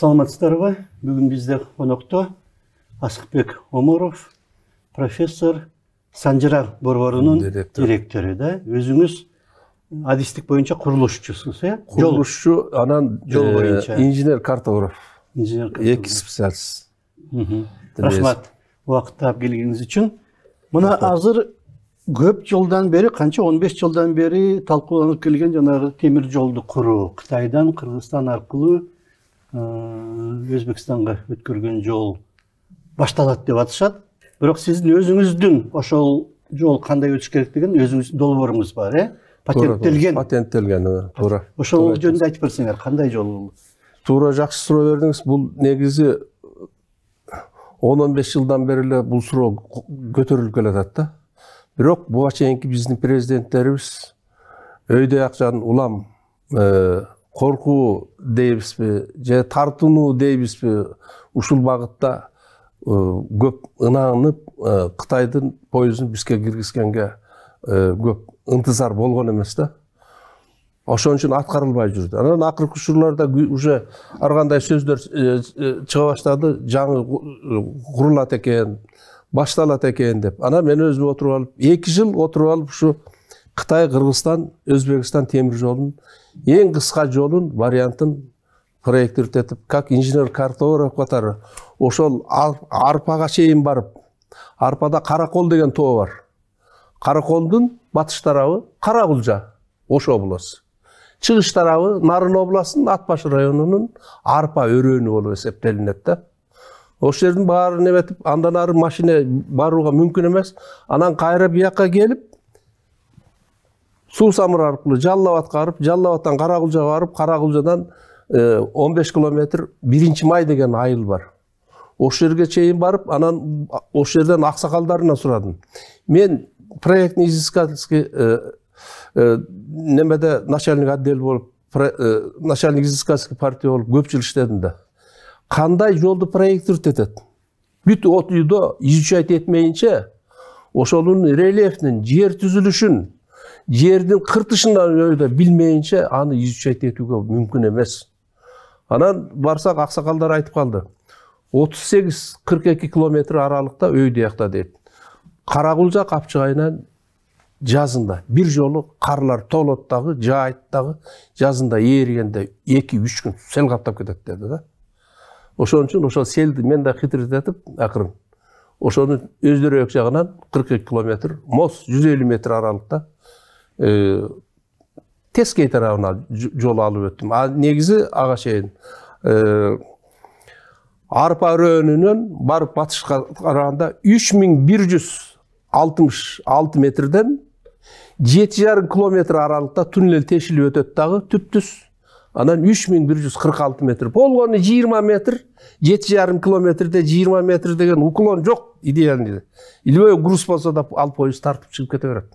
саламатсыздарбы бүгүн бизде конокто асыкбек оморов профессор санжыра борборунун директору да өзүңүз адистик боюнча курулушчусуз э курулушчу анан жол боюнча инженер картограф инженер эки специалист рахмат убакыт таап келгениңиз үчүн мына азыр көп жылдан бери канча он беш жылдан бери талкууланып келген жанагы темир жолду куруу кытайдан кыргызстан аркылуу Э, өзбекстанға өткөргөн жол башталат деп атышат бирок сиздин өзүңүздүн ошол жол кандай өтүш керектигин өзүңүздүн долбооруңуз бар э патенттелген патенттелген туура ошол жөнүндө айтып берсеңер кандай жол туура жакшы суроо бердиңиз бул негизи э, он он беш жылдан бери эле бул суроо көтөрүлүп келатат да бирок буга чейинки биздин президенттерибиз өйдөй акчанын улам э, коркуу дейбизби же тартынуу дейбизби ушул багытта көп ынанып кытайдын поездун бизге киргизгенге көп ынтызар болгон эмес да ошон үчүн аткарылбай жүрдү анан акыркы учурларда уже ар кандай сөздөр чыга баштады жаңы курулат экен башталат экен деп анан мен өзүм отуруп алып эки жыл отуруп алып ушу қытай қырғызстан өзбекстан темір жолын ең қысқа жолын вариантын проектировать етіп как инженер картограф қатары ошол арпаға шейін барып арпада қарақол деген тоо бар қарақолдың батыс тарабы қарабұлжа ош облысы шығыс тарабы нарын облысының атбаш районының арпа өрөөнү болып эсептелинет да ошол жердин баарын эметип андан ары машина барууга мүмкүн эмес анан кайра бияка келип сусамыр арқылы жаллават барып жаллаваттан қарақұлжаға барып қарақұлжадан 15 э, километр биринчи май деген айыл бар ошол жерге чейин барып анан ошол жерден аксакалдарынан сұрадым мен проектный изыскательский э, э, немеде начальник отдел болып, начальник изыскательский партия болып, көп жыл иштедим да кандай жолду проектировать этет бүт от үйдө изучать этмейинче ошолун жер түзүлүшүн жердің қыртышын білмейінше аны изучать етуге мүмкін емес анан барсақ ақсақалдар айтып қалды 38-42 километр аралықта өйде жақта дейді қарақұл жақ жазында бір жолы қарлар толоттағы жаайттағы жазында ерігенде екі үш күн сел қаптап кетеді деді да ошон үчүн ошол селди мен да китирдетип акырын ошону өздөрөк жагынан кырк эки километр мос 150 метр аралыкта тескей тарабына жол алып өттүм а негизи ага чейин арпа өрөөнүнөн барып батышка караганда үч миң бир жүз алтымыш алты метрден жеті жарым километр аралыкта туннель тешилип өтөт дагы түптүз анан үч миң бир жүз кырк алты метр болгону жыйырма метр жети жарым километрде жыйырма метр деген уклон жок идеальный илбөй груз болсо да ал поезд тартып чыгып кете берет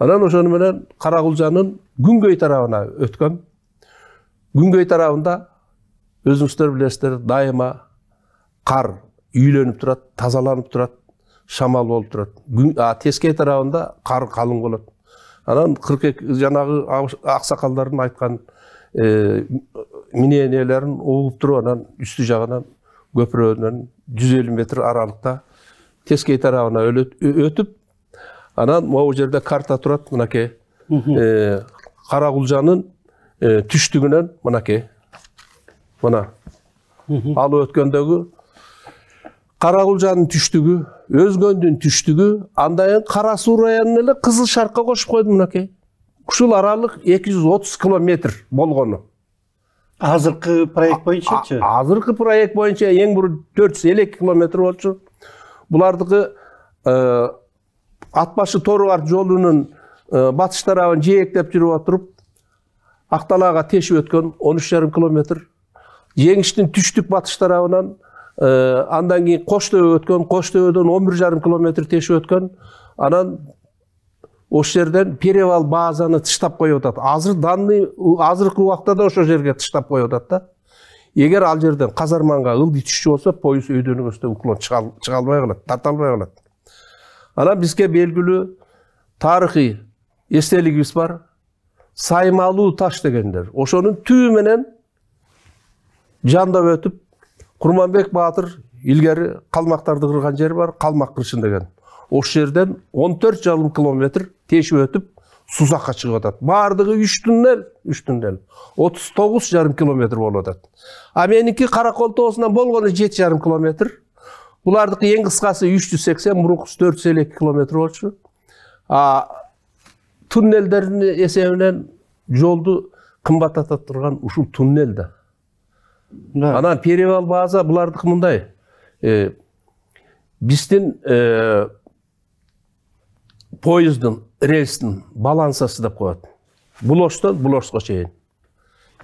анан ошону менен кулжанын күнгөй тарабына өткөм күнгөй тарабында өзүңүздөр билесиздер дайыма кар үйлөнүп турат тазаланып турат шамал болуп турат Тескей тарабында кар калың болот анан эки жанагы аксакалдардын айткан э, мненияларын угуп туруп анан үстү жагынан көпүрөнөн жүз элүү метр аралыкта тескей тарабына өтүп анан могу жерде карта турат мынакей кара кулжанын түштүгүнөн мынакей мына алып өткөндөгү кара кулжанын түштүгү өзгөндүн түштүгү андан кийин кара суу районун эле кызыл шаркка кошуп койду мынакей ушул аралык эки жүз отуз километр болгону азыркы проект боюнчачы азыркы проект боюнча эң мурун төрт жүз элүү эки километр болчу булардыкы атбашы тору бар жолунун э, батыш тарабын жээктеп жүрүп отуруп ак талаага тешип өткөн он үч жарым километр жеңиштин түштүк батыш тарабынан э, андан кийин кош төбө өткөн кош дөбөдөн он бир жарым километр тешип өткөн анан ошол жерден перевал базаны тыштап коюп атат азыр данный азыркы убакта да ошол жерге тыштап коюп атат да егер ал жерден казарманга ылдый түшчү болсо поезд өйдөнү көздөй уклон чыга албай калат тарта албай калат ана бізге белгілі тарихи естелігіміз бар саймалуу таш дегендер Ошоның түбү менен жандап өтіп курманбек батыр илгери қалмақтарды кырган жері бар қалмақ кыршын деген ошол жерден 14 төрт жарым километр тешип өтіп сузакка чыгып атат бардығы үч туннель отуз жарым километр болуп атат а меники каракол тоосунан болгону жети жарым километр бұлардікі ең қысқасы 380 мұрықыс 452 километр болчу туннелдердин эсебинен жолды кымбаттата турган ушул туннель да анан перевал база булардыкы мындай э, биздин э, поезддун рельстин балансасы деп коет бұлоштан бұлошқа чейин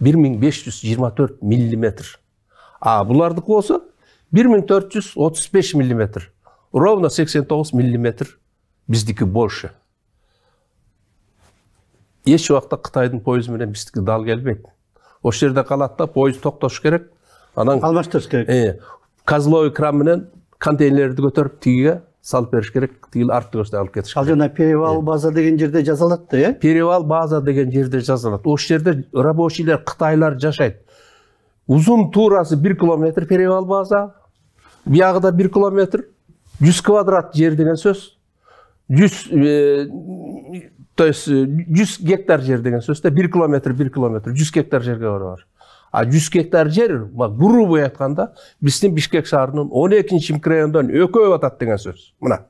бир миң жүз төрт миллиметр а булардыкы болсо 1435 миллиметр. Ровно 89 миллиметр біздікі больше. Еш уақытта Қытайдың менен біздікі дал келмейді. Осы жерде қалады да пойыз тоқташ керек. Анан алмаштырыш керек. Е, козловый менен контейнерлерді көтеріп тигиге салып беріш керек тигил арты көшіне алып кетиш керек ал жана перевал база деген жерде жазалады да э перевал база деген жерде жазалады ошол жерде рабочийлер қытайлар жашайды узун турасы бир километр перевал база Биягы да 1 километр, 100 квадрат жер деген сөз. 100, то есть 100 гектар жер деген сөз 1 километр, 1 километр, 100 гектар жерге бар. А 100 гектар жер, бұру грубо біздің Бишкек шаарынын 12-чи микрорайондон экөө атат деген сөз. Мына.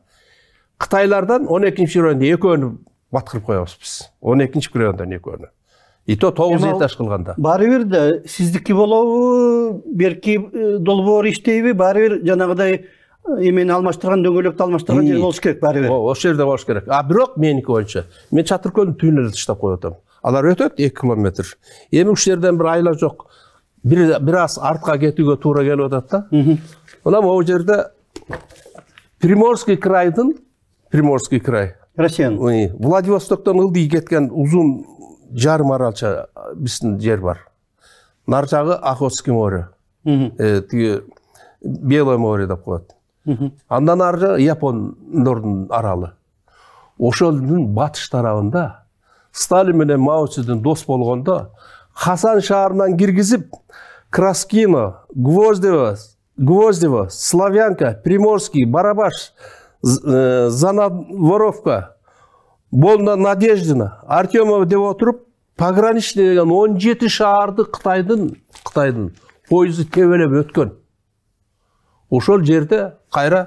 Кытайлардан 12-чи микрорайонду экөөнү батқырып коебуз біз. 12 и то тогуз этаж кылганда баары бир да сиздики болобу берки долбоор иштейби баары бир жанагыдай эмени алмаштырган дөңгөлөктү алмаштырган жер болуш керек баары бир ошол жерде болуш керек а бирок меники боюнча мен чатыр көлдүн түбүнө эле таштап коюп атам алар өтөт эки километр эми ушул жерден бир айла жок бир бир аз артка кетүүгө туура келип атат да мына могул жерде приморский крайдын приморский край россиянын владивостоктон ылдый кеткен узун жарым маралча біздің жер бар нар жагы охотский море э, тиги белое море деп коет андан ары жагы япондордун аралы ошолдун батыш тарабында сталин менен мао дос болгондо хасан шаарынан киргизип краскино гвоздево гвоздево славянка приморский барабаш э, Занаворовка болна надеждина артемова деп отуруп пограничный деген он жеті шаарды қытайдың қытайдың пойызы тебелеп өткен ошол жерде қайра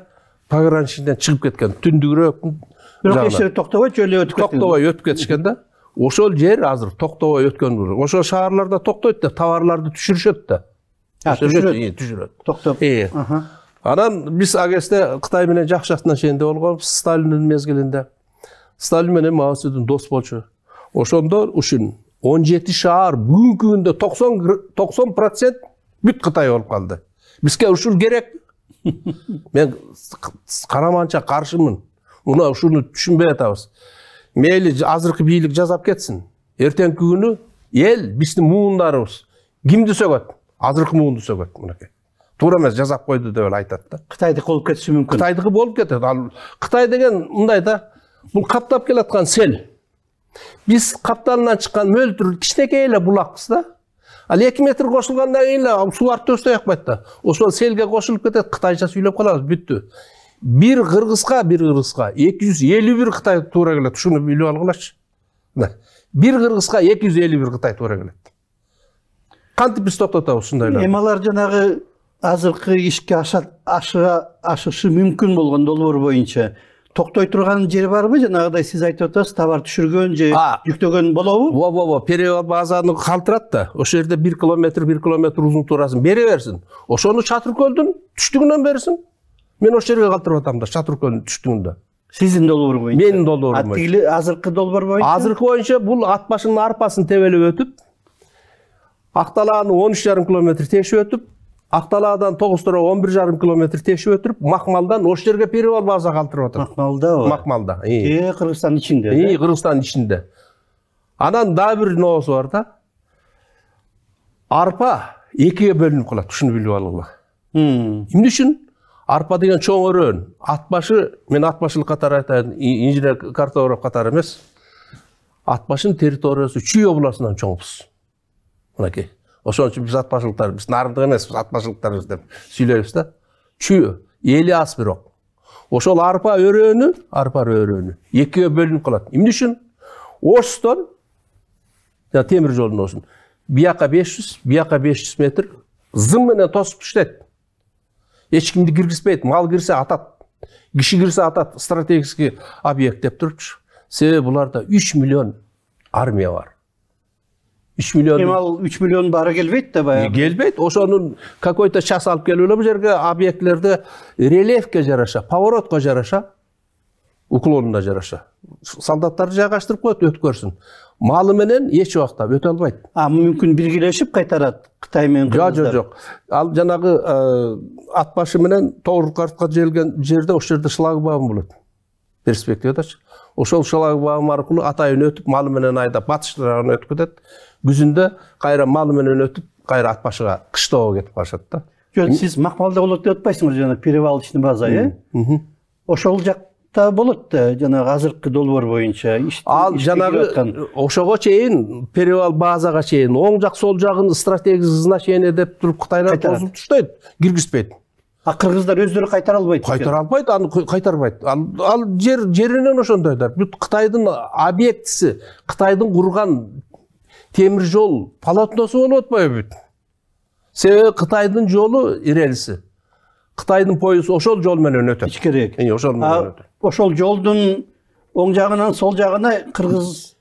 пограничныйдан шығып кеткен түндігірек бірақ еш жерде тоқтабай жөрлеп өтіп кеткен тоқтабай өтіп кетишкен да ошол жер азыр токтобой өткөн ошол шаарларда токтойт да товарларды түшүрүшөт да түшүрөт э, түшүрөт токтоп э. анан биз ал кезде кытай менен жакшы отношение болгонбуз сталиндин мезгилинде сталин менен мао цзедун дос болчу Ошондо үчүн 17 шаар бүгүнкү күнде 90 процент бүт кытай болуп калды бизге ушул керек мен караманча қаршымын мына ушуну түшүнбөй атабыз мейли азыркы бийлик жасап кетсин эртеңки күнү эл биздин муундарыбыз кимди сөгөт азыркы муунду сөгөт мынакей туура эмес жасап койду деп эле айтат да кытайдык болуп кетиши мүмкүн кытайдыкы болуп кетет ал кытай деген мындай да бул каптап келаткан сел биз капталынан чыккан мөлдүр кичинекей эле булакпыз да ал эки метр кошулгандан кийин эле суу артта өстөй акпайт да ошол селге кошулуп кетет кытайча сүйлөп калабыз бүттү бир кыргызга бир кыргызга эки жүз элүү бир кытай туура келет ушуну билип алгылачы мына бир кыргызга эки жүз элүү бир кытай туура келет кантип биз токтотобуз ушундай эми алар жанагы азыркы ишке ашыга ашышы мүмкүн болгон долбоор боюнча токтой турган жер барбы жанагыдай сиз айтып атасыз товар түшүргөн же жүктөгөн болобу ооба ооба перевал калтырат да ошол жерде бир километр бир километр узунтурасын бере берсин ошону шатыр көлдүн түштүгүнөн берсин мен ошол жерге калтырып атам да шатыр көлдүн түштүгүндө сиздин долбоор боюнча менин долбоорум боюнча тигили азыркы долбоор боюнча азыркы боюнча бул ат башынын арпасын тебелеп өтүп ак талааны он үч жарым километр тешип өтүп Ақталадан 9 он бір жарым километр текшіп өтіріп мақмалдан осы жерге перевал база қалдырып отыр. мақмалда ғой мақмалда е Қырғызстан ішінде и Қырғызстан ішінде анан да бір новосу бар да арпа экиге бөлүнүп калат ушуну билип алгыла эмне үшін? арпа деген чоң өрөөн атбашы, мен ат қатар катары айтайын инженер картограф катары эмес ат башынын территориясы чүй областынан чоңбуз мынакей ошон үчүн биз атмачылыктар биз нарындык эмеспиз атмашылыктарбыз деп сүйлөйбүз да чү эли аз бирок ошол арпа өрөөнү арпа өрөөнү экиге бөлүнүп калат эмне үчүн оштон темир жолдун осун бияка беш жүз бияка беш жүз метр зым менен тосуп таштайт эч кимди киргизбейт мал кирсе атат киши кирсе атат стратегический объект деп турупчу себеби буларда үч миллион армия бар 3 миллион Эми ал 3 миллион баары келбейт да баягы келбейт ошонун какой то час алып келип эле бул жерге объектлерди рельефке жараша поворотко жараша уклонуна жараша солдаттарды жайгаштырып коет өткөрсүн малы менен эч убакта өтө албайт а мүмкүн биргелешип кайтарат кытай менен жок жок жок ал жанагы ат башы менен тоорукартка жерген жерде ошол жерде шлагбаум болот перспективадачы ошол шолак аркылуу атайын өтүп малы менен айдап батыш жагына өтүп кетет күзүндө кайра малы менен өтүп кайра ат башыга кыштоого кетип барышат да жок сиз макмалда болот деп атпайсыңарбы жана перевалочный база э ошол жакта болот да э, жанагы азыркы долбоор боюнча ал жанагы ошого чейин перевал базага чейин оң жак сол жагын стратегиясына значение деп туруп кытайлар тосуп таштайт киргизбейт а қырғыздар өздері қайтара албайт қайтара албайт аны қайтарбайды ал, ал жер жерінен бүт қытайдын объектиси кытайдын курган темир жол полотносу болып атпайбы бүт себеби кытайдын жолу рельсі қытайдың пойызы ошол жол менен өтөт ичкерээк э, ошол менен ошол жолдун оң жагынан сол жагына кыргыз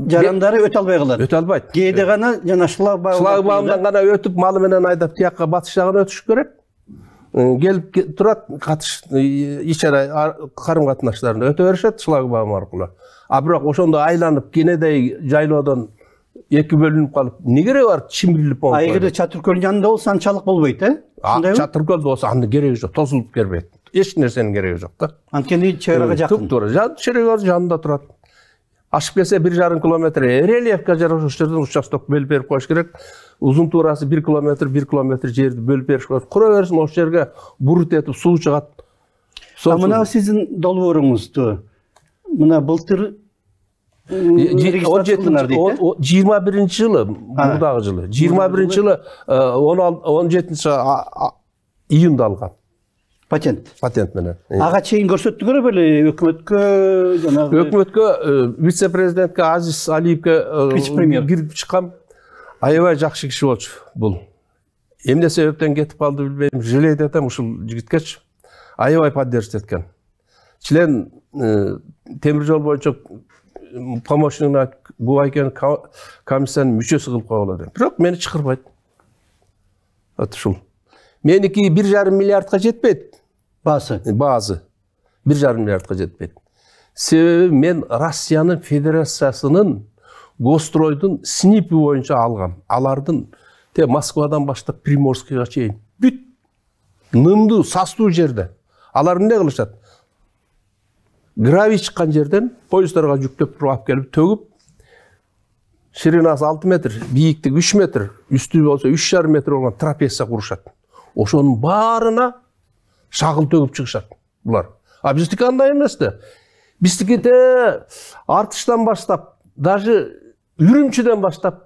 жарандары өтө албай калат өтө албайт кейде ғана жана шлагбаум гана өтүп малы менен айдап тияка батыш жагына өтүш керек Э, келіп тұрады қатыш э, ишара қарым қатынастарын өте берішеді шлагбаум арқылы а бірақ ошондо айланып кенедей жайлоодон эки бөлүнүп калып эмне кереги бар чимирилип болуп а эгерде чатыр көлдүн жанында болсо анчалык болбойт э ушундайбы чатыр көл болсо анын кереги жок тосулуп кербейт эч нерсенин кереги жок да анткени э, чегарага жакын туп туура чегарага жанында турат ашып келсе бір жарым километр рельефке жараша осы жерден участок бөліп беріп қойыш керек ұзын турасы бір километр бір километр жерді бөліп беріп қойып құра берсін осы жерге бұрыт етіп су шығады а мынау сіздің долбоорыңызды мына былтыр жиырма бірінші жылы мұндағы жылы жиырма бірінші жылы он жетінші июньда алған патент патент менен ага чейин көрсөттүңөр беле өкмөткө жанагы өкмөткө вице президентке азиз алиевке вице премьер кирип чыккам аябай жакшы киши болчу бул эмне себептен кетип калды билбейм жалеет этем ушул жигиткечи аябай поддержка эткен член темир жол боюнча помощнигна бубайкен комиссиянын мүчөсү кылып койгула деген бирок мени чакырбайт вот ушул менікі бір жарым миллиардқа жетпеді басы базы бір жарым миллиардқа жетпеді себебі мен россияның федерациясының гостройдың снипі бойынша алғам алардың те москвадан баштап приморскийға шейін бүт нымды састу жерді алар не қылышады гравий шыққан жерден пойыздарға жүктеп тұрып алып келіп төгіп ширинасы алты метр биіктігі үш метр үсті болса үш жарым метр болған трапеция құрышады ошоның баарына шагыл төгүп чыгышат булар а биздики андай емес те артыштан баштап даже үрүмчүдөн баштап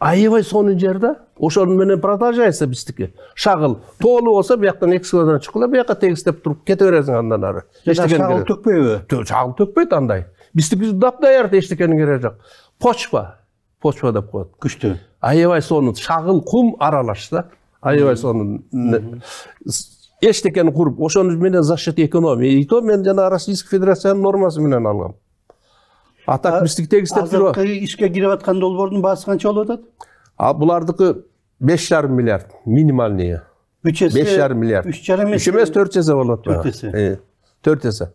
аябай сонун жер да ошону менен продолжается биздики шагыл тоолу болсо бияктан эки килодан чукулап бияка тегистеп туруп кете бересиң андан ары шагыл төкпөйбү шагыл төкпөйт андай биздики дапдаяр эчтекенин кереги жок почва почва деп коет күчтүү аябай сонун шагыл кум аралаш да аябай соны эчтекени куруп ошону менен счет экономии и то мен жана российский федерациянын нормасы менен алгам а так биздикидей иштеп жүрөт азыркы ишке кирип аткан долбоордун баасы канча болуп атат а булардыкы беш жарым миллиард минимальный үч эсе беш жарым миллиард үч жарым эсе үч эмес төрт эсе болуп атпайбы төрт эсе э, төрт эсе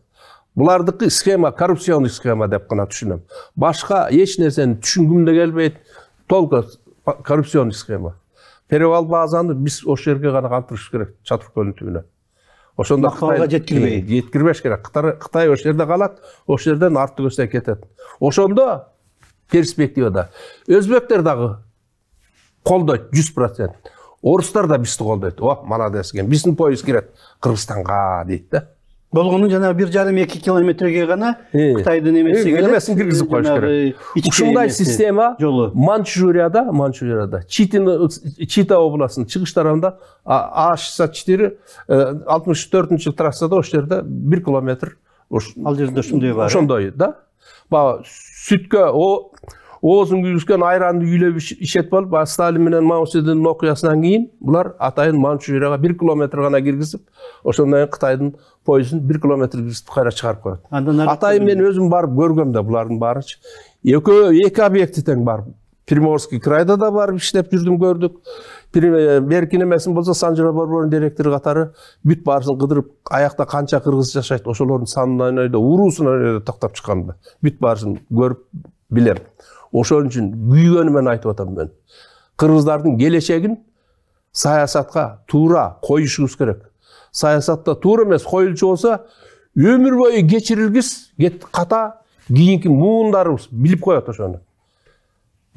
булардыкы схема коррупционный схема деп гана түшүнөм башка эч нерсени түшүнгүм да келбейт только коррупционный схема перевал базаны биз біз жерге гана калтырышыбыз керек чатыр көлүнүн түбүнө ошондо кытайга жеткирбей жеткирбеш керек кытай ошол жерде калат ошол жерден арты көздөй кетет ошондо перспективада өзбектер дагы колдойт жүз процент орустар да бизди колдойт о молодец экен биздин поезд кирет кыргызстанга дейт да болгону жана бир жарым эки километрге гана кытайдын эмеси эмесин киргизип коюш керек ушундай система жолу манчжурияда манчжурияда чита областынын чыгыш тарабында а шестьдесят четыре э, алтымыш төртүнчү трассада ошол жерде бир километр ал жерде ошондой бар ошондой э? да баягы сүткө оозун күйгүзгөн айранды үйлөп болуп алып астали менен маусидин окуясынан кийин булар атайын манчжурияга бир километр гана киргизип ошондон кийин кытайдын поездин бир километр киргизип кайра чыгарып коет атайын мен өзүм барып көргөм да булардын баарынчы экөө эки объекти тең бар приморский крайда да барып иштеп жүрдүм көрдүк берки немесин болсо санжар борбордун директору катары бүт баарысын кыдырып аякта канча кыргыз жашайт ошолордун санын айнай да уруусун айнай тактап бүт баарысын көрүп білем ошон үчүн күйгөнүмөн айтып атам мен кыргыздардын келечегин саясатка туура коюшубуз керек саясатта туура эмес коюлчу болсо өмүр бою кечирилгис ката кийинки муундарыбыз билип коет ошону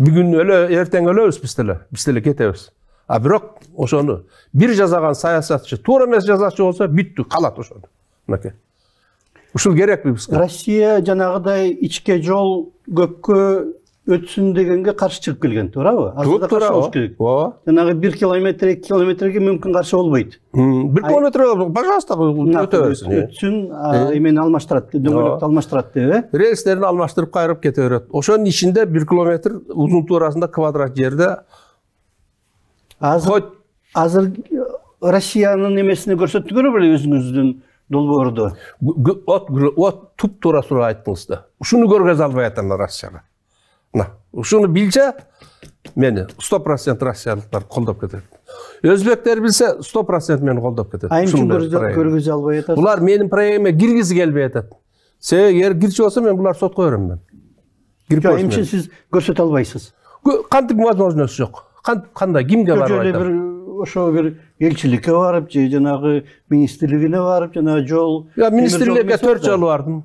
бүгүн эле эртең өлөбүз биз деле биз деле кетебиз а бирок ошону бир жасаган саясатчы туура эмес жасачу болсо бүттү калат ошону мынакей ушул керекпи бизге россия жанагыдай ичке жол көпкө өтсүн дегенге каршы чыгып келген туурабы азырда каршы керек ооба жанагы бир километр эки километрге мүмкүн каршы болбойт бир километр пожалуйста өтө берсин э. өтсүн эмени алмаштырат дөңгөлөктү алмаштырат деп э рельстерин алмаштырып кайрып кете берет ошонун ичинде бир километр узунтурасында квадрат жерде азыр азыр э, россиянын эмесине көрсөтүп көрө беле өзүңүздүн долбоорду от от туп туура сурап айттыңыз да ушуну көргөзө албай атам россияга мына ушуну билсе мени сто процент россиялыктар колдоп кетет өзбектер билсе сто процент мени колдоп кетет а эмне үчүн көргөзө албай атасыз булар менин проектиме киргиси келбей атат себеби эгер кирчү болсо мен буларды сотко берем мен кирип эмне үчүн сиз көрсөтө албайсыз кантип возможность жок кантип кандай кимге барып айтам ошо бир элчиликке барып же жанагы министрлигине барып жанагы жол министрликке төрт жолу бардым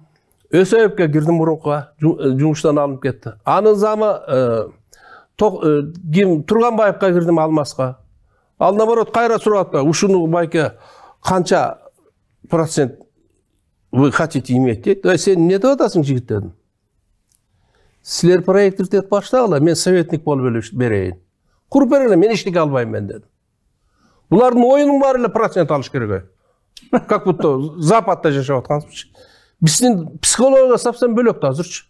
өсөевке кирдим мурункуга жумуштан э, алынып кетти анын замы э, э, ким турганбаевке кирдим алмаска ал наоборот кайра сурап атпайбы ушуну байке канча процент вы хотите иметь дейт ой сен эмне деп атасың жигит дедим силер проектор баштагыла мен советник болып берейин куруп бере мен эчтеке албайм мен дедим бұлардың ойының бар эле процент алыш керек как будто западта жашап атканбызбызчы биздин психология совсем бөлөк да азырчы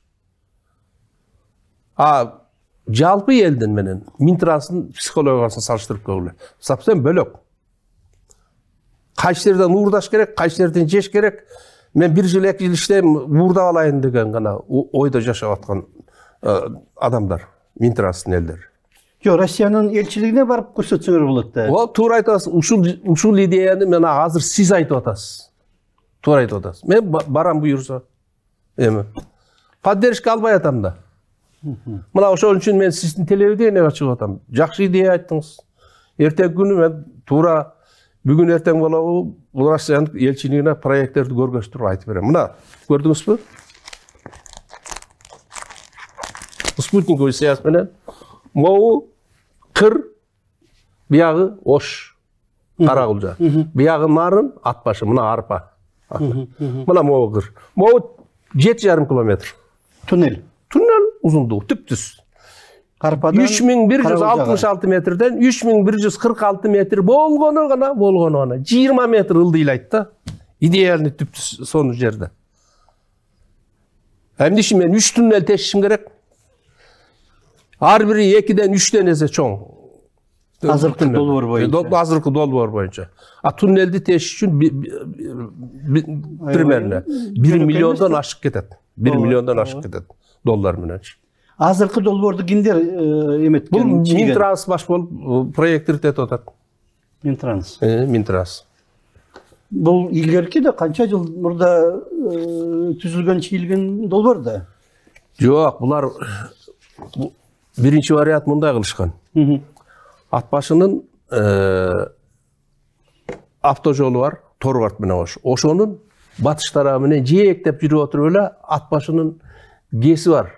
а жалпы элдин менен минтранстын психологиясын салыштырып көргүлө совсем бөлөк кайсы жерден уурдаш керек кайсы жерден жеш керек мен бир жыл эки жыл иштейм уурдап алайын деген гана ойдо жашап аткан э, адамдар минтранстын элдери Yo, Rossiyanын элчилигине барып көрсөтсөңөр болот да. Ооба, туура айтып атасыз. Ушул ушул идеяны мына азыр сиз айтып атасыз. Туура айтып атасыз. Мен барам буюрса. Эми. Поддержка албай атам да. мына ошон үчүн мен сиздин телевидениега чыгып атам. Жакшы идея айттыңыз. Эртең күнү мен туура бүгүн эртең болобу бул Россиянын элчилигине проекттерди көргөзүп айтып берем. Мына көрдүңүзбү? спутниковый связь менен могу қыр биягы ош қарақұлжа биягы нарын башы мына арпа мына кыр могу жеті жарым километр туннель туннель ұзындығы түп түз арпадан үш мың бір жүз алтымыш алты метрден үш мың бір жүз қырық алты метр болғаны ғана болғаны ғана жиырма метр ылдыйлайт да идеальный түп түз соны жерді үчүн мен үш туннель тешишим керек Her biri yekiden üç tanesi çoğun. Hazırkı dolvar boyunca. E, do, hazırkı dolvar boyunca. A tunneldi teşhis için bir, bir, bir, primerine. Bir milyondan aşık gidet. Bir milyondan aşık gidet. Dollar minen. Hazırkı dolvardı ginder emet. Bu Mintrans baş bol proyektir det otat. Mintrans. E, Mintrans. Бұл илгерке де қанша жыл мұрда түзілген шиілген долбар Yok, bunlar. бұлар бірінші вариант мындай кылышкан ат башынын э, автожолу бар торгарт менен кош ошонун батыш тарабы менен жээктеп жүрүп отуруп эле ат башынын кеси бар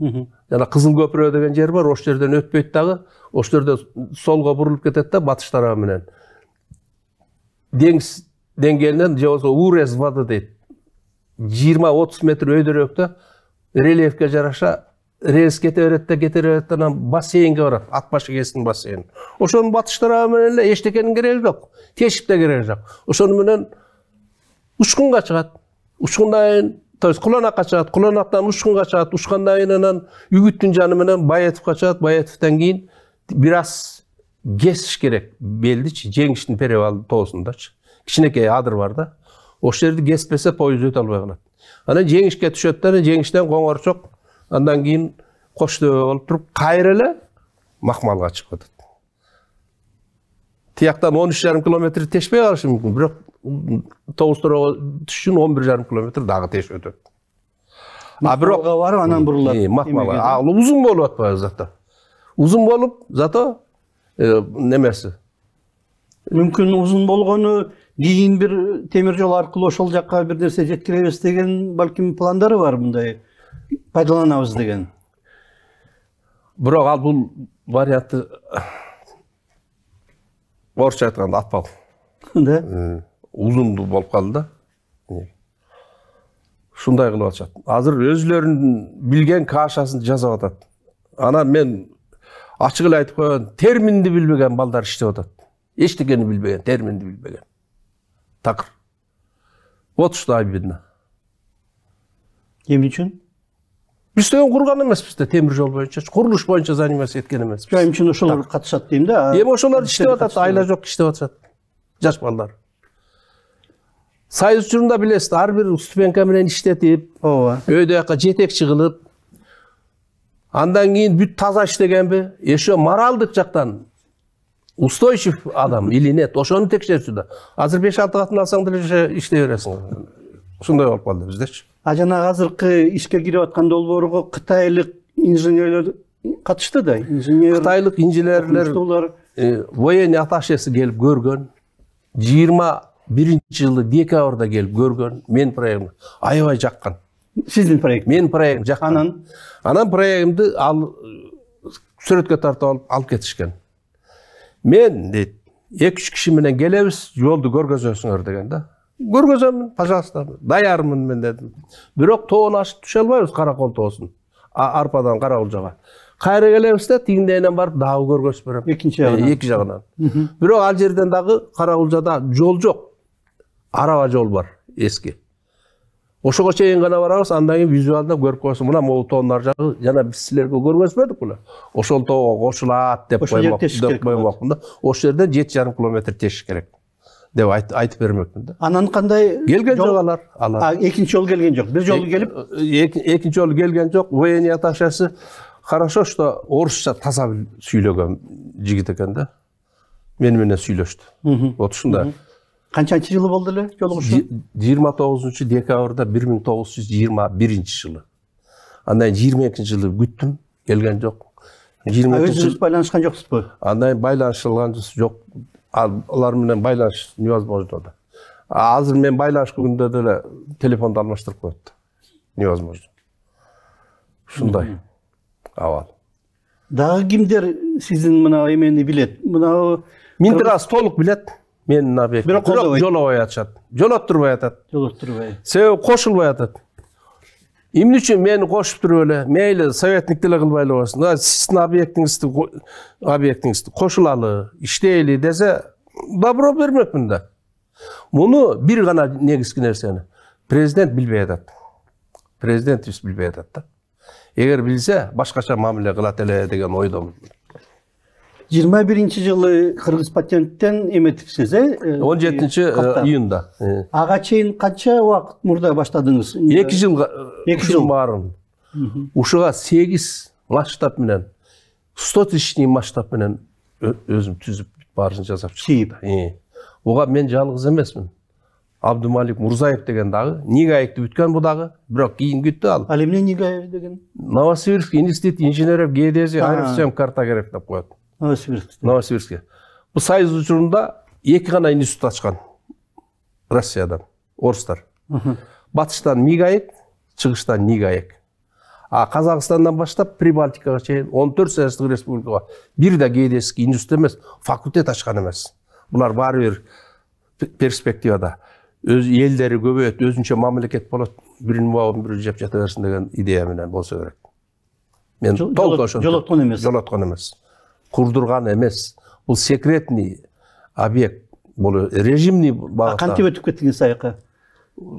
жана кызыл көпүрө деген жер бар ошол жерден өтпөйт дагы ошол жерде солго бурулуп кетет да батыш тарабы менен деңиз деңгээлинен же болбосо урез воды дейт жыйырма отуз метр өйдөрөөктө да рельефке жараша рельс кете береді да кете береді ана бассейнге барады ат башы келсін бассейн ошоны батыштыра менен эле эчтекенин кереги жок тешип да кереги жок ошону менен учкунга чыгат учкундан кийин то есть куланакка чыгат куланактан учкунга чыгат учкандан кийин анан үгүттүн жаны менен баетовко чыгат баетовдон кийин бир аз кесиш керек белдичи жеңиштин перевал тоосундачы кичинекей адыр бар да ошол жерди кеспесе поезд өтө албай калат анан жеңишке түшөт да жеңиштен коңорчок андан кейін қош деп болуп тұрып қайыр эле мақмалға шығып кетеді тияқтан он үш жарым километр тешпей калышы мүмкүн бирок тоғыз тораға түшүш үшін он бір жарым километр дагы тешип өтөт а бирок барып анан бурулат макмалга ал узун болуп атпайбы зато узун болуп зато немеси мүмкүн узун болгону кийин бир темир жол аркылуу ошол жаққа бир нерсе жеткиребиз деген балким пландары бар мындай пайдаланабыз деген бірақ ал бұл варианты орысша айтқанда атпал да ұзынды болып қалды да сондай қылып жатышады азыр өздерінің білген кашасын жасап атат. ана мен ашық эле айтып коеюн терминді билбеген балдар иштеп атат ештеңені билбеген терминді билбеген такыр вот что обидно эмне үчүн істеген құрған емеспіз де темір жол бойынша құрылыс бойынша заниматься еткен емеспіз жоқ емшін ошолар қатысады деймін да эми ошолар иштеп атат айла жоқ иштеп атышат жаш балдар союз учурунда билесиз ар бир ступенька менен иштетип ооба өйдө жака жетекчи кылып андан кийин бүт таза иштегенби еще моралдык жактан устойчив адам илинет ошону текшерчү да азыр беш алты катын алсаң деле иштей бересиң ушундай болуп калды биздечи а жана азыркы ишке кирип аткан долбоорго кытайлык инженерлер катышты да инженер кытайлык инженерлер военный аташеси келип көргөн жыйырма биринчи жылы декабрда келип көргөн менин проектимди аябай жаккан сиздин проект менин проектим жаккан анан анан проектимди ал сүрөткө тартып алып алып кетишкен мен дейт эки үч киши менен келебиз жолду көргөзөсүңөр деген да көргөзөмүн пожалуйста даярмын мен дедим бирок тоону ашып түшө албайбыз каракол тоосун арпадан кара жага кайра келебиз да тигиндейинен барып дагы көргөзүп берем экинчи жагынан э, эки жагынан бирок ал жерден дагы кулжада жол жок араба жол бар эски ошого чейин гана барабыз андан кийин визуалда көрүп коесуң мына могул тоонун ар жагы жана биз силерге көргөзбөдүкпү эле ошол тоого кошулат деп коймокмун да ошол жерден жети жарым километр тешиш керек деп айтып бермекпін да анан кандай келген жок алар алар экинчи жолу келген жок бир жолу келип экинчи жолу келген жок военный аташасы хорошо что орусча таза сүйлөгөн жигит экен да мени менен сүйлөштү вот ушундай канчанчы жылы болду эле жолугушуу жыйырма тогузунчу декабрда бир миң тогуз жүз жыйырма биринчи жылы андан кийин жыйырма экинчи жылы күттүм келген жок жыйырма өзүңүз байланышкан жоксузбу андан кийин жок ал олар менен байланыш невозможно да азыр мен күндө деле телефонду алмаштырып коет невозможно ушундай абал дагы кимдер сиздин мына эмени билет мына минтрас толук билет менин объект бирок жолобой атышат жолоттурбай атат жолоттурбай себеби кошулбай атат эмне үчүн мени кошуп туруп эле мейли советник деле кылбайлы болсун сиздин объектиңизди объектиңизди кошулалы иштейли десе добро бермекмин да муну бир гана негизги нерсени президент билбей атат президентибиз билбей атат да эгер билсе башкача мамиле кылат эле деген ойдомун жыйырма биринчи жылы кыргыз патенттен эметипсиз э он жетинчи июнда ага чейин канча убакыт мурда баштадыңыз эки жылга эки жыл баарын ушуга сегиз масштаб менен сто тысячный масштаб менен өзүм түзүп баарысын жасап чыктым буга мен жалгыз эмесмин абдымалик мурзаев деген дагы нигаевди бүткөн бул дагы бирок кийин күттү ал ал эмне нигаев деген новосибирский институт инженеров геодезии аэросистем картограф деп коет новосибирскте новосибирскте бұл союз ұжырында екі ғана институт ашқан россиядан орыстар батыстан мигаек шығыстан нигаек а қазақстандан бастап прибалтикаға шейін 14 төрт советстік республикаға бір да геодезский институт емес факультет ашқан емес бұлар бәрібір перспективада өз елдері көбейеді өзінше мамлекет болады бірін бауын бірін жеп жата берсін деген идеяменен болса керек мен толық жолатқан емес жолатқан емес құрдырған емес бұл секретный объект бұл режимный бағытта қантип өтіп кеттіңіз саяққа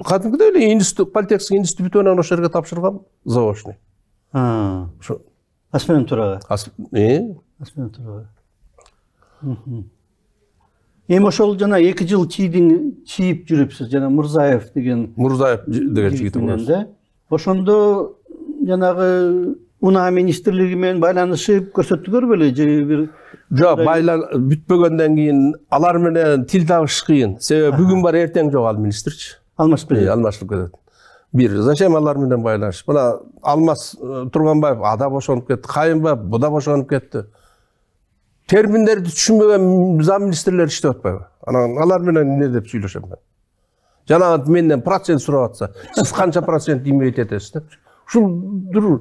кәдімгідей институт политехский институтына ошол жерге тапшыргам заочный ошо аспирантурага аспирантурага эми ошол жана эки жыл тийдин тийип жүрүпсүз жана мырзаев деген мырзаев деген жигитим да ошондо жанагы унаа министрлиги менен байланышып көрсөттүңөр беле же бир жок байлан бүтпөгөндөн кийин алар менен тил табыш кыйын себеби бүгүн бар эртең жок ал министрчи алмашып кетет алмашылып кетет бир зачем алар менен байланыш мына алмаз турганбаев ада бошонуп кетти кайымбаев бу да бошонуп кетти терминдерди түшүнбөгөн зам министрлер иштеп атпайбы анан алар менен эмне деп сүйлөшөм мен жанагы менден процент сурап атса сиз канча процент иметь этесиз депчи ушул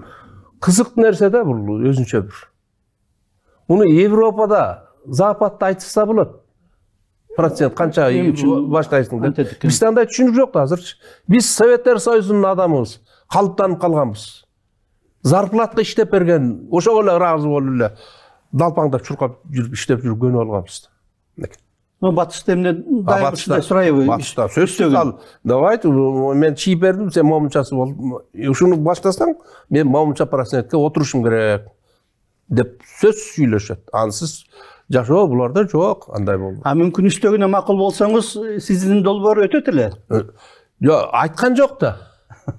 қызық нәрсе да бұл өзінше бір бұны европада западта айтысса болады процент қанша баштайсың деп бізде андай түсінік жоқ та әзірше біз советтер союзының адамымыз қалыптанып қалғанбыз зарплатка иштеп берген ошого эле ыраазы болуп эле далпаңдап чуркап жүрүп иштеп алғанбыз алганбыз ну батыста эмне дайым ушундай сурайбы батыста сөзсүз ал давай мен чийип бердим сен момунчасы бол ушуну баштасаң мен момунча процентке отурушум керек деп сөз сүйлөшөт ансыз жашоо буларда жок андай болду а мүмкүн иштөгүнө макул болсоңуз сиздин долбоор өтөт эле жок айткан жок да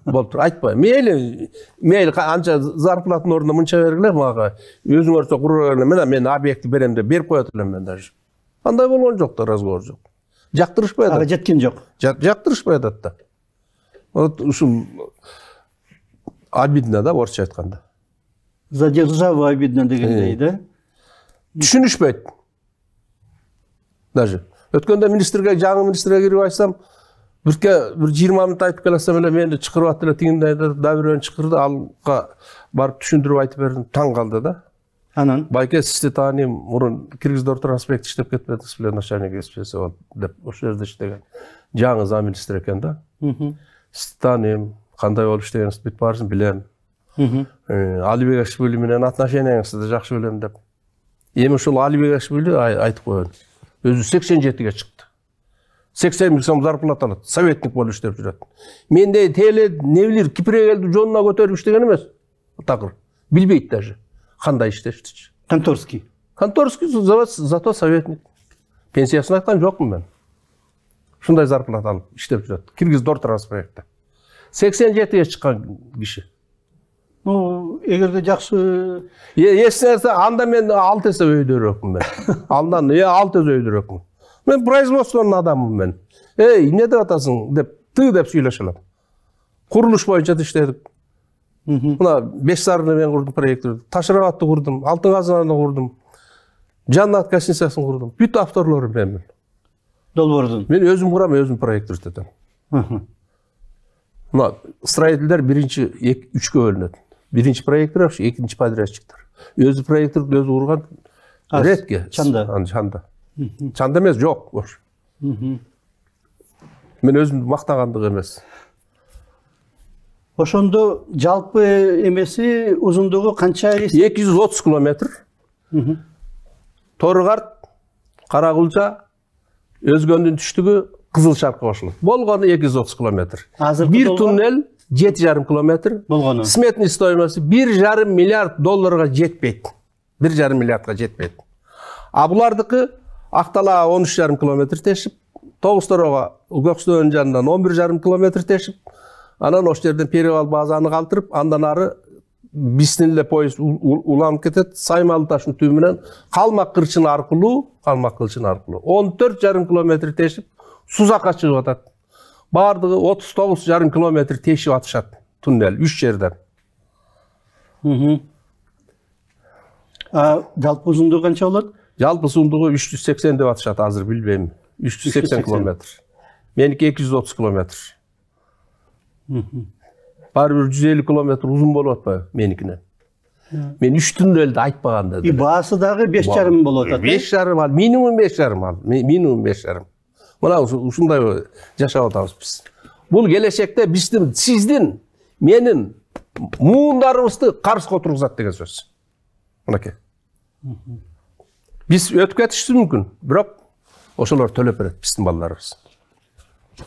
болуптур айтпай мейли мейли анча зарплатанын ордуна мынча бергиле мага өзүңөрсө кура эле мен объектти берем деп берип коет элем мен даже андай болған жоқ та разговор жоқ жактырышпай атат жеткен жок жақтырышпай атат да вот ушул обидно да орусча айтканда за державу обидно дегендей да түшүнүшпөйт даже өткөндө министрге жаңы министрге кирип айтсам бирке бир жыйырма мүнөт айтып келатсам эле мени чыкырып атты эле тигиндей да бирөөнү чакырды алга барып түшүндүрүп айтып бердим таң калды да анан байке сизди тааныйм мурун киргиздор аспект иштеп кетпедиңиз беле начальник болуп деп ошол жерде иштеген жаңы зам министр экен да сизди тааныйм кандай болуп иштегениңизди бүт баарысын билем э, алибек ашбүли менен отношенияңызды да жакшы билем деп эми ушул алибек ашбүли айтып коеюн өзү сексен жетиге чыкты сексен миң сом зарплата алат советник болуп иштеп жүрөт мендей теле не билир кипрегелди жонуна көтөрүп иштеген эмес такыр билбейт даже Хандайштешч. Конторский. Конторский завод зато советник. Пенсиясын айтқан жоқпын мен. Шындай зарплатаны іштеп жүреді. Киргиздор транспроекті. 87-ге шыққан кіші. Ну, егер де жақсы... Ешнәрсе, анда мен алты есе өйдірекпін мен. Андан, е, алты есе өйдірекпін. Мен производствоның адамым мен. Ей, не деп атасың деп, ты деп сөйлесе аламын. Құрылыс бойынша да іштедік. мына сарыны мен құрдым проектілерді ташрабатты құрдым алтын қазынаны құрдым жаннат гостиницасын құрдым бүйтіп авторлары менмін долбордың мен өзім құрамын өзім проект жүргізетемін мына строительдер бірінші үшке бөлінеді бірінші проекторлар екінші подрядчиктер өзі проектор өзі құрған редке чанда чанда чанда емес жоқ мен өзімді мақтағандық емес ошондо жалпы эмеси узундугу канча эки жүз отуз километр Торугарт, кара кулча өзгөндүн түштүгү кызыл Шарка кошулат болгону эки жүз отуз километр азыр бир туннель жети жарым километр болгону сметный стоимости бир жарым миллиард долларга жетпейт бир жарым миллиардга жетпейт а булардыкы ак талаага он үч жарым километр тешип тогуз тороого көксөөнүн жанынан он бир жарым километр тешип анан ошол жерден перевал базаны калтырып андан ары эле поезд уланып кетет саймалы ташынын түбүнөн калмак кырчын аркылуу калмак кырчын аркылуу он төрт жарым километр тешип сузакка чыгып атат баардыгы отуз тогуз жарым километр тешип атышат туннель үч жерден жалпы узундугу канча болот жалпы узундугу үч жүз сексен деп атышат азыр билбейм үч жүз сексен километр меники эки жүз отуз километр бәрібір жүз елу километр ұзын болып жатпа менікіне мен үш түнде өлді айтпағанда и басы дағы беш жарым болып жатады беш жарым ал минимум беш жарым ал минимум беш жарым мына ушундай жашап атабыз биз бул келечекте биздин сиздин менин муундарыбызды карызга отургузат деген сөз мынакей биз өтүп кетишибиз мүмкін бірақ ошолор төлеп береді біздің балдарыбыз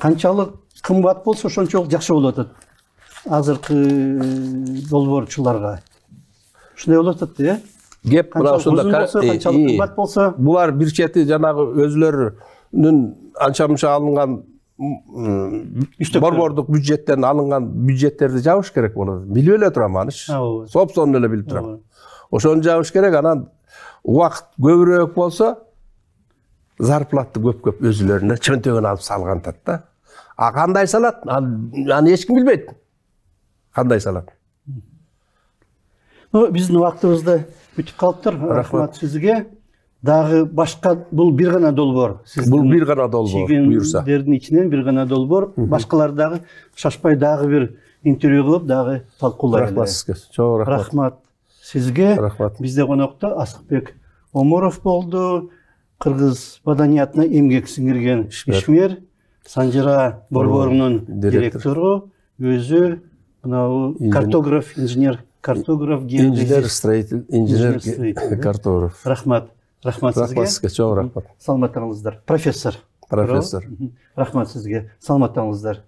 қаншалық қымбат болса ошончолук жакшы болуп атат азыркы долбоорчуларга ушундай болуп атат да э кеп э? мына ушунда канчалык э, кымбат болсо булар бир чети жанагы өзүлөрүнүн анча мынча алынган борбордук бюджеттен алынган бюджеттерди жабыш керек болот билип эле турам анычы ооба эле билип турам ошону жабыш керек анан убакыт көбүрөөк болсо зарплатты көп көп өзүлөрүнө чөнтөгүнө алып салгантат да а қандай салат аны ешкім білмейді қандай салат ну біздің уақытымыз да бітіп қалыптыр рахмат сізге дағы басқа бұл бір ғана долбор бұл бір ғана долбор бұйырса ішінен бір ғана долбор башқалар дағы шашпай дағы бір интервью қылып дағы талқылайық рахмат сізге жоқ рахмат рахмат сізге рахмат бізде қонақта асықбек омаров болды қырғыз маданиятына еңбек сіңірген ишмер санжира борборунун директору өзү мынау картограф инженер картограф инженер строитель инженер картограф рахмат рахмат сізге. рахмат сизге чоң рахмат профессор профессор рахмат сизге саламаттаңыздар